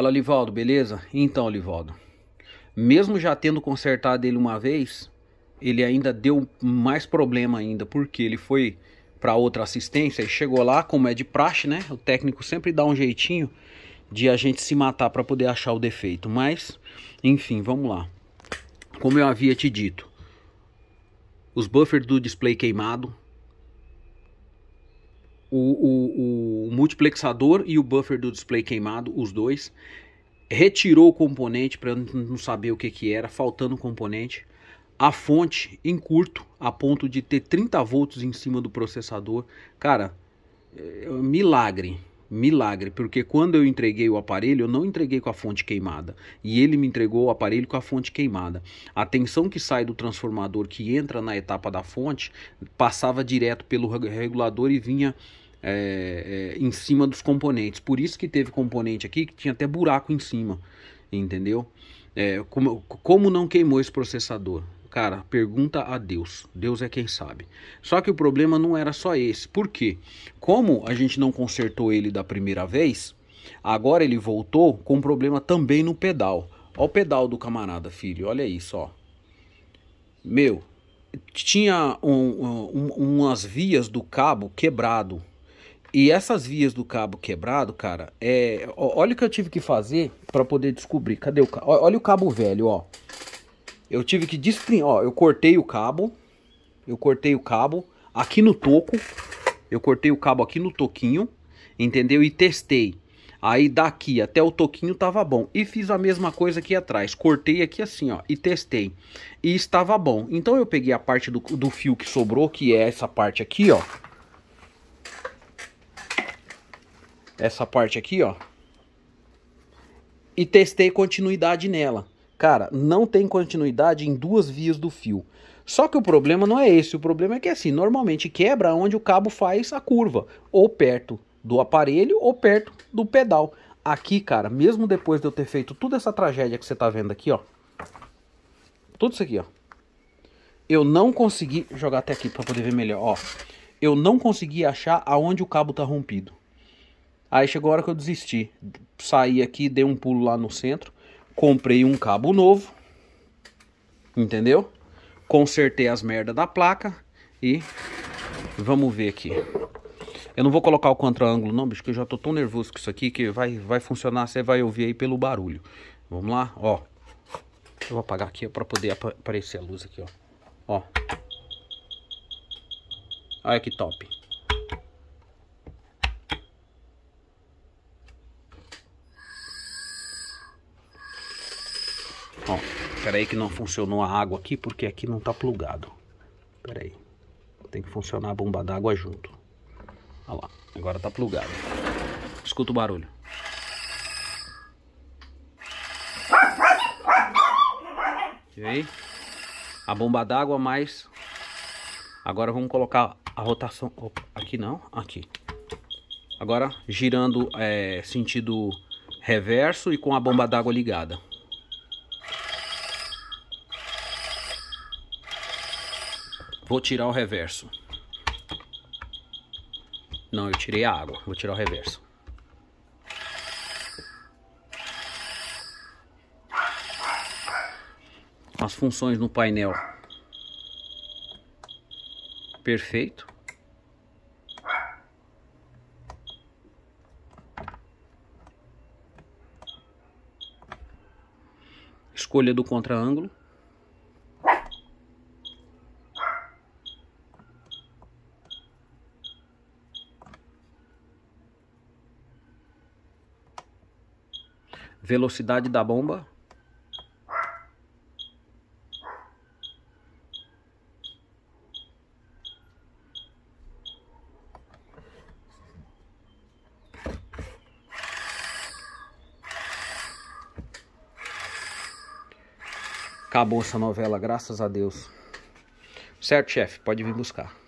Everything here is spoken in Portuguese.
Fala, Livaldo, beleza? Então, Livaldo, mesmo já tendo consertado ele uma vez, ele ainda deu mais problema ainda, porque ele foi para outra assistência e chegou lá, como é de praxe, né? O técnico sempre dá um jeitinho de a gente se matar para poder achar o defeito, mas enfim, vamos lá. Como eu havia te dito, os buffers do display queimado, o, o, o multiplexador e o buffer do display queimado, os dois. Retirou o componente para não saber o que, que era, faltando o componente. A fonte em curto, a ponto de ter 30 volts em cima do processador. Cara, é, é milagre, milagre, porque quando eu entreguei o aparelho, eu não entreguei com a fonte queimada, e ele me entregou o aparelho com a fonte queimada. A tensão que sai do transformador que entra na etapa da fonte passava direto pelo regulador e vinha é, é, em cima dos componentes. Por isso que teve componente aqui que tinha até buraco em cima, entendeu? É, como, como não queimou esse processador? Cara, pergunta a Deus. Deus é quem sabe. Só que o problema não era só esse. Por quê? Como a gente não consertou ele da primeira vez, agora ele voltou com problema também no pedal. Olha o pedal do camarada, filho. Olha isso, ó. Meu, tinha um, um, umas vias do cabo quebrado. E essas vias do cabo quebrado, cara, é. Olha o que eu tive que fazer para poder descobrir. Cadê o cabo? Olha o cabo velho, ó. Eu tive que destrinhar, ó. Eu cortei o cabo. Eu cortei o cabo aqui no toco. Eu cortei o cabo aqui no toquinho, entendeu? E testei. Aí daqui até o toquinho tava bom. E fiz a mesma coisa aqui atrás. Cortei aqui assim, ó, e testei. E estava bom. Então eu peguei a parte do, do fio que sobrou, que é essa parte aqui, ó. essa parte aqui, ó. E testei continuidade nela. Cara, não tem continuidade em duas vias do fio. Só que o problema não é esse, o problema é que assim, normalmente quebra onde o cabo faz a curva, ou perto do aparelho ou perto do pedal. Aqui, cara, mesmo depois de eu ter feito toda essa tragédia que você tá vendo aqui, ó. Tudo isso aqui, ó. Eu não consegui jogar até aqui para poder ver melhor, ó. Eu não consegui achar aonde o cabo tá rompido. Aí chegou a hora que eu desisti. Saí aqui, dei um pulo lá no centro, comprei um cabo novo, entendeu? Consertei as merdas da placa e vamos ver aqui. Eu não vou colocar o contra-ângulo não, bicho, que eu já tô tão nervoso com isso aqui que vai, vai funcionar, você vai ouvir aí pelo barulho. Vamos lá, ó. Eu vou apagar aqui para poder aparecer a luz aqui, ó. Ó. Olha que top. Pera aí que não funcionou a água aqui porque aqui não tá plugado. Pera aí. Tem que funcionar a bomba d'água junto. Olha lá, agora tá plugado. Escuta o barulho. E aí? A bomba d'água mais... Agora vamos colocar a rotação... Opa, aqui não, aqui. Agora girando é, sentido reverso e com a bomba d'água ligada. Vou tirar o reverso. Não, eu tirei a água. Vou tirar o reverso. As funções no painel. Perfeito. Escolha do contra-ângulo. velocidade da bomba. Acabou essa novela, graças a Deus. Certo, chefe, pode vir buscar.